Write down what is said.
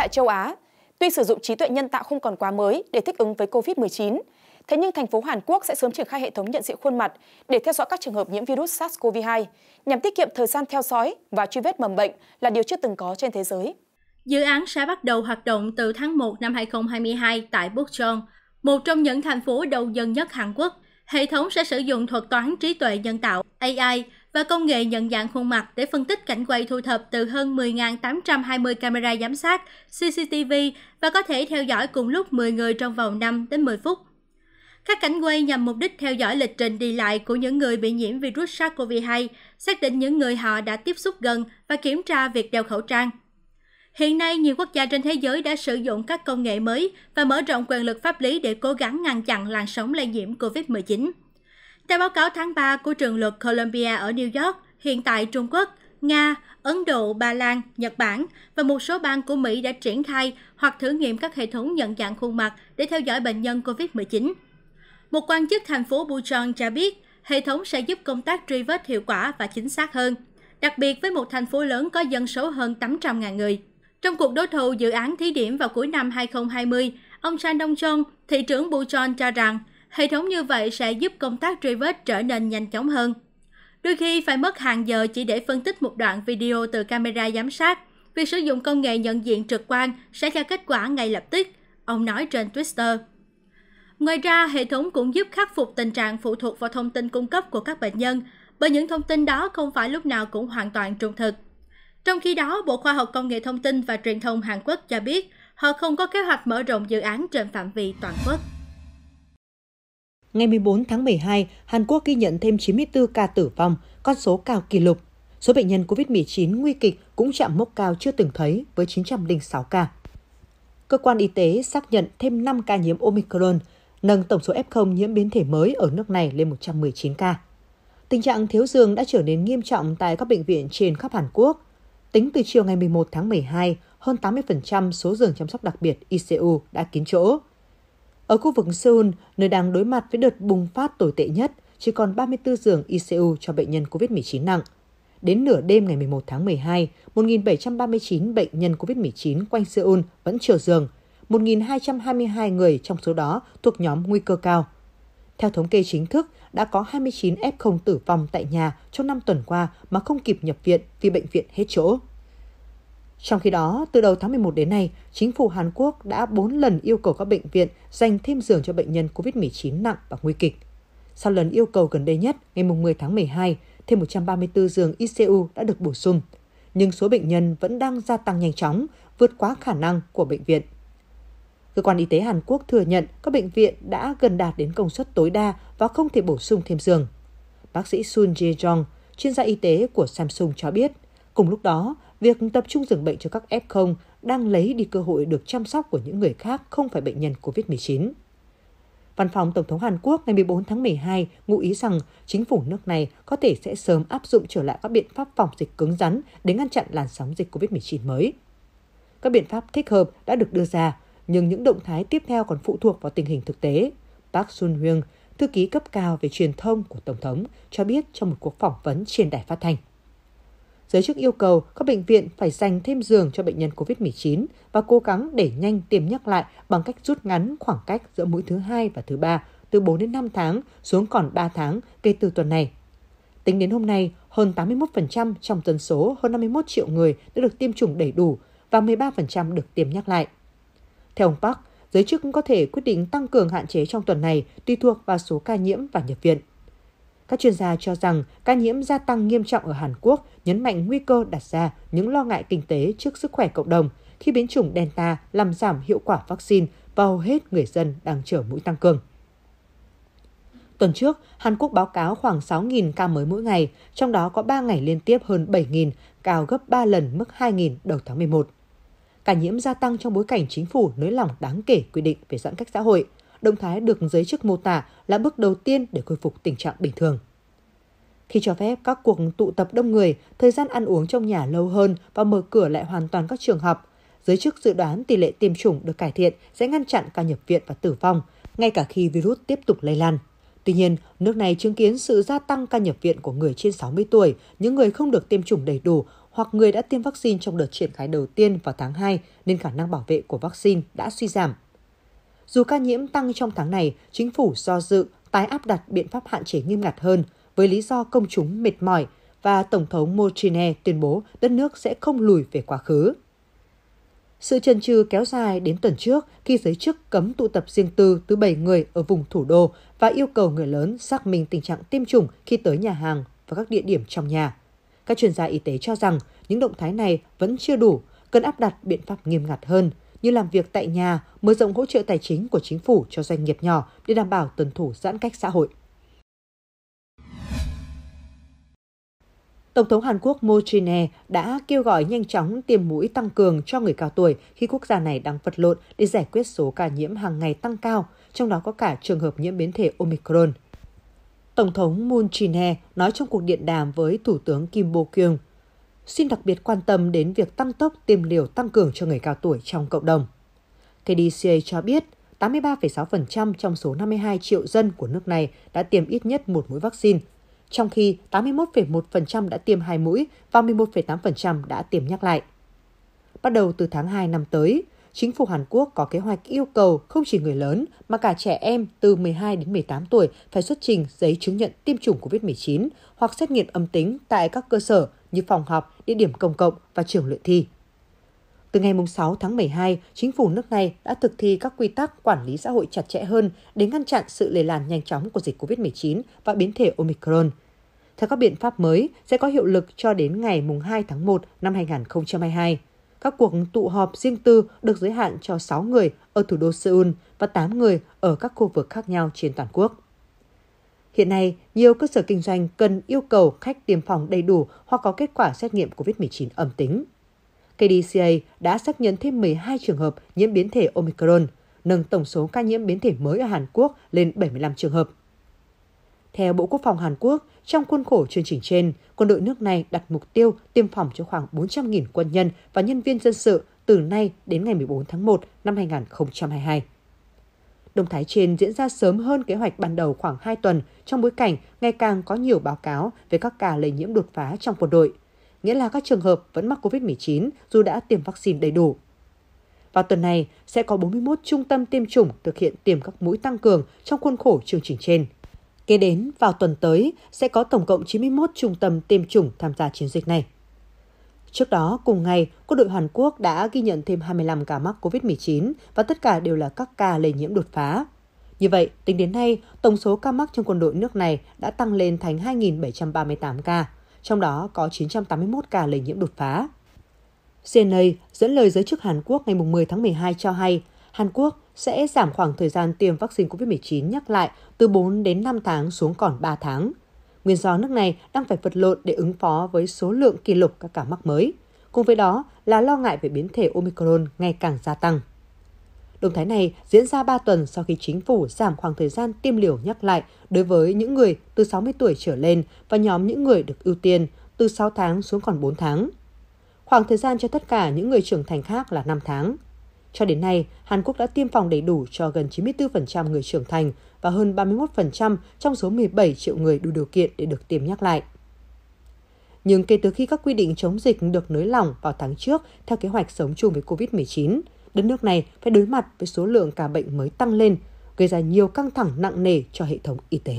lại châu Á, tuy sử dụng trí tuệ nhân tạo không còn quá mới để thích ứng với COVID-19, thế nhưng thành phố Hàn Quốc sẽ sớm triển khai hệ thống nhận diện khuôn mặt để theo dõi các trường hợp nhiễm virus SARS-CoV-2 nhằm tiết kiệm thời gian theo dõi và truy vết mầm bệnh là điều chưa từng có trên thế giới. Dự án sẽ bắt đầu hoạt động từ tháng 1 năm 2022 tại busan, một trong những thành phố đầu dân nhất Hàn Quốc. Hệ thống sẽ sử dụng thuật toán trí tuệ nhân tạo AI và công nghệ nhận dạng khuôn mặt để phân tích cảnh quay thu thập từ hơn 10.820 camera giám sát CCTV và có thể theo dõi cùng lúc 10 người trong vòng 5 đến 10 phút. Các cảnh quay nhằm mục đích theo dõi lịch trình đi lại của những người bị nhiễm virus SARS-CoV-2, xác định những người họ đã tiếp xúc gần và kiểm tra việc đeo khẩu trang. Hiện nay, nhiều quốc gia trên thế giới đã sử dụng các công nghệ mới và mở rộng quyền lực pháp lý để cố gắng ngăn chặn làn sóng lây nhiễm COVID-19. Theo báo cáo tháng 3 của trường luật Columbia ở New York, hiện tại Trung Quốc, Nga, Ấn Độ, Ba Lan, Nhật Bản và một số bang của Mỹ đã triển khai hoặc thử nghiệm các hệ thống nhận dạng khuôn mặt để theo dõi bệnh nhân COVID-19. Một quan chức thành phố Bucheon cho biết, hệ thống sẽ giúp công tác truy vết hiệu quả và chính xác hơn, đặc biệt với một thành phố lớn có dân số hơn 800.000 người. Trong cuộc đối đầu dự án thí điểm vào cuối năm 2020, ông Shan Dong Chon, thị trưởng Bucheon cho rằng hệ thống như vậy sẽ giúp công tác truy vết trở nên nhanh chóng hơn. Đôi khi phải mất hàng giờ chỉ để phân tích một đoạn video từ camera giám sát. Việc sử dụng công nghệ nhận diện trực quan sẽ cho kết quả ngay lập tức, ông nói trên Twitter. Ngoài ra, hệ thống cũng giúp khắc phục tình trạng phụ thuộc vào thông tin cung cấp của các bệnh nhân, bởi những thông tin đó không phải lúc nào cũng hoàn toàn trung thực. Trong khi đó, Bộ Khoa học Công nghệ Thông tin và Truyền thông Hàn Quốc cho biết họ không có kế hoạch mở rộng dự án trên phạm vi toàn quốc. Ngày 14 tháng 12, Hàn Quốc ghi nhận thêm 94 ca tử vong, con số cao kỷ lục. Số bệnh nhân COVID-19 nguy kịch cũng chạm mốc cao chưa từng thấy với 906 ca. Cơ quan y tế xác nhận thêm 5 ca nhiễm Omicron, nâng tổng số F0 nhiễm biến thể mới ở nước này lên 119 ca. Tình trạng thiếu giường đã trở nên nghiêm trọng tại các bệnh viện trên khắp Hàn Quốc. Tính từ chiều ngày 11 tháng 12, hơn 80% số giường chăm sóc đặc biệt ICU đã kín chỗ, ở khu vực seoul nơi đang đối mặt với đợt bùng phát tồi tệ nhất chỉ còn 34 giường ICU cho bệnh nhân covid 19 nặng đến nửa đêm ngày 11 tháng 12, 1.739 bệnh nhân COVID-19 quanh Seoul vẫn chờ giường, 1.222 người trong số đó thuộc nhóm nguy cơ cao. Theo thống kê chính thức, đã có 29 F0 tử vong tại nhà trong năm tuần qua mà không kịp nhập viện vì bệnh viện hết chỗ. Trong khi đó, từ đầu tháng 11 đến nay, chính phủ Hàn Quốc đã 4 lần yêu cầu các bệnh viện dành thêm giường cho bệnh nhân COVID-19 nặng và nguy kịch. Sau lần yêu cầu gần đây nhất, ngày 10 tháng 12, thêm 134 giường ICU đã được bổ sung, nhưng số bệnh nhân vẫn đang gia tăng nhanh chóng, vượt quá khả năng của bệnh viện. Cơ quan y tế Hàn Quốc thừa nhận các bệnh viện đã gần đạt đến công suất tối đa và không thể bổ sung thêm giường. Bác sĩ Sun Jae Jong, chuyên gia y tế của Samsung cho biết, cùng lúc đó, việc tập trung dường bệnh cho các f đang lấy đi cơ hội được chăm sóc của những người khác không phải bệnh nhân covid 19 Văn phòng Tổng thống Hàn Quốc ngày 14 tháng 12 ngụ ý rằng chính phủ nước này có thể sẽ sớm áp dụng trở lại các biện pháp phòng dịch cứng rắn để ngăn chặn làn sóng dịch COVID-19 mới. Các biện pháp thích hợp đã được đưa ra, nhưng những động thái tiếp theo còn phụ thuộc vào tình hình thực tế. Park Sun Hyung, thư ký cấp cao về truyền thông của Tổng thống, cho biết trong một cuộc phỏng vấn trên đài phát thanh giới chức yêu cầu các bệnh viện phải dành thêm giường cho bệnh nhân covid 19 và cố gắng để nhanh tiêm nhắc lại bằng cách rút ngắn khoảng cách giữa mũi thứ hai và thứ ba từ 4 đến 5 tháng xuống còn 3 tháng kể từ tuần này. Tính đến hôm nay, hơn 81% trong dân số hơn 51 triệu người đã được tiêm chủng đầy đủ và 13% được tiêm nhắc lại. Theo ông Park, giới chức có thể quyết định tăng cường hạn chế trong tuần này tùy thuộc vào số ca nhiễm và nhập viện các chuyên gia cho rằng ca nhiễm gia tăng nghiêm trọng ở Hàn Quốc nhấn mạnh nguy cơ đặt ra những lo ngại kinh tế trước sức khỏe cộng đồng khi biến chủng Delta làm giảm hiệu quả vaccine và hầu hết người dân đang chở mũi tăng cường. Tuần trước, Hàn Quốc báo cáo khoảng 6.000 ca mới mỗi ngày, trong đó có 3 ngày liên tiếp hơn 7.000, cao gấp 3 lần mức 2.000 đầu tháng 11. Ca nhiễm gia tăng trong bối cảnh chính phủ nới lỏng đáng kể quy định về giãn cách xã hội – động thái được giới chức mô tả là bước đầu tiên để khôi phục tình trạng bình thường. Khi cho phép các cuộc tụ tập đông người, thời gian ăn uống trong nhà lâu hơn và mở cửa lại hoàn toàn các trường học, giới chức dự đoán tỷ lệ tiêm chủng được cải thiện sẽ ngăn chặn ca nhập viện và tử vong, ngay cả khi virus tiếp tục lây lan. Tuy nhiên, nước này chứng kiến sự gia tăng ca nhập viện của người trên 60 tuổi, những người không được tiêm chủng đầy đủ hoặc người đã tiêm vaccine trong đợt triển khai đầu tiên vào tháng 2 nên khả năng bảo vệ của vaccine đã suy giảm dù ca nhiễm tăng trong tháng này, chính phủ do dự tái áp đặt biện pháp hạn chế nghiêm ngặt hơn với lý do công chúng mệt mỏi và Tổng thống Mochine tuyên bố đất nước sẽ không lùi về quá khứ. Sự chần chừ kéo dài đến tuần trước khi giới chức cấm tụ tập riêng tư từ 7 người ở vùng thủ đô và yêu cầu người lớn xác minh tình trạng tiêm chủng khi tới nhà hàng và các địa điểm trong nhà. Các chuyên gia y tế cho rằng những động thái này vẫn chưa đủ, cần áp đặt biện pháp nghiêm ngặt hơn như làm việc tại nhà mở rộng hỗ trợ tài chính của chính phủ cho doanh nghiệp nhỏ để đảm bảo tuân thủ giãn cách xã hội Tổng thống Hàn Quốc Moon Jae-in đã kêu gọi nhanh chóng tiêm mũi tăng cường cho người cao tuổi khi quốc gia này đang vật lộn để giải quyết số ca nhiễm hàng ngày tăng cao, trong đó có cả trường hợp nhiễm biến thể Omicron. Tổng thống Moon Jae-in nói trong cuộc điện đàm với Thủ tướng Kim Bo Kyung xin đặc biệt quan tâm đến việc tăng tốc tiêm liều tăng cường cho người cao tuổi trong cộng đồng. KDCA cho biết 83,6% trong số 52 triệu dân của nước này đã tiêm ít nhất một mũi vaccine, trong khi 81,1% đã tiêm hai mũi và 11,8% đã tiêm nhắc lại. Bắt đầu từ tháng 2 năm tới, chính phủ Hàn Quốc có kế hoạch yêu cầu không chỉ người lớn mà cả trẻ em từ 12 đến 18 tuổi phải xuất trình giấy chứng nhận tiêm chủng COVID-19 hoặc xét nghiệm âm tính tại các cơ sở như phòng học, địa điểm công cộng và trường luyện thi. Từ ngày 6 tháng 12, chính phủ nước này đã thực thi các quy tắc quản lý xã hội chặt chẽ hơn để ngăn chặn sự lây lan nhanh chóng của dịch COVID-19 và biến thể Omicron. Theo các biện pháp mới sẽ có hiệu lực cho đến ngày 2 tháng 1 năm 2022. Các cuộc tụ họp riêng tư được giới hạn cho 6 người ở thủ đô Seoul và 8 người ở các khu vực khác nhau trên toàn quốc hiện nay nhiều cơ sở kinh doanh cần yêu cầu khách tiêm phòng đầy đủ hoặc có kết quả xét nghiệm covid 19 âm tính kdca đã xác nhận thêm 12 trường hợp nhiễm biến thể omicron nâng tổng số ca nhiễm biến thể mới ở hàn quốc lên 75 trường hợp theo Bộ Quốc phòng Hàn Quốc, trong khuôn khổ chương trình trên, quân đội nước này đặt mục tiêu tiêm phòng cho khoảng 400.000 quân nhân và nhân viên dân sự từ nay đến ngày 14 tháng 1 năm 2022 động thái trên diễn ra sớm hơn kế hoạch ban đầu khoảng hai tuần trong bối cảnh ngày càng có nhiều báo cáo về các ca lây nhiễm đột phá trong quân đội, nghĩa là các trường hợp vẫn mắc COVID-19 dù đã tiêm vaccine đầy đủ. Vào tuần này, sẽ có 41 trung tâm tiêm chủng thực hiện tiêm các mũi tăng cường trong khuôn khổ chương trình trên. Kế đến, vào tuần tới, sẽ có tổng cộng 91 trung tâm tiêm chủng tham gia chiến dịch này trước đó cùng ngày quân đội hàn quốc đã ghi nhận thêm hai mươi năm ca mắc covid một chín và tất cả đều là các ca lây nhiễm đột phá như vậy tính đến nay tổng số ca mắc trong quân đội nước này đã tăng lên thành 2.738 ca trong đó có 981 ca lây nhiễm đột phá CNA dẫn lời giới chức Hàn Quốc ngày 10 tháng 12 cho hay Hàn Quốc sẽ giảm khoảng thời gian tiêm vaccine COVID-19 nhắc lại từ 4 đến 5 tháng xuống còn 3 tháng nguyên do nước này đang phải vật lộn để ứng phó với số lượng kỷ lục các ca mắc mới cùng với đó là lo ngại về biến thể omicron ngày càng gia tăng Động thái này diễn ra 3 tuần sau khi chính phủ giảm khoảng thời gian tiêm liều nhắc lại đối với những người từ 60 tuổi trở lên và nhóm những người được ưu tiên từ 6 tháng xuống còn 4 tháng. Khoảng thời gian cho tất cả những người trưởng thành khác là 5 tháng cho đến nay hàn quốc đã tiêm phòng đầy đủ cho gần 94% người trưởng thành và hơn 31% trong số 17 triệu người đủ điều kiện để được tiêm nhắc lại nhưng kể từ khi các quy định chống dịch được nới lỏng vào tháng trước theo kế hoạch sống chung với COVID-19, đất nước này phải đối mặt với số lượng ca bệnh mới tăng lên, gây ra nhiều căng thẳng nặng nề cho hệ thống y tế.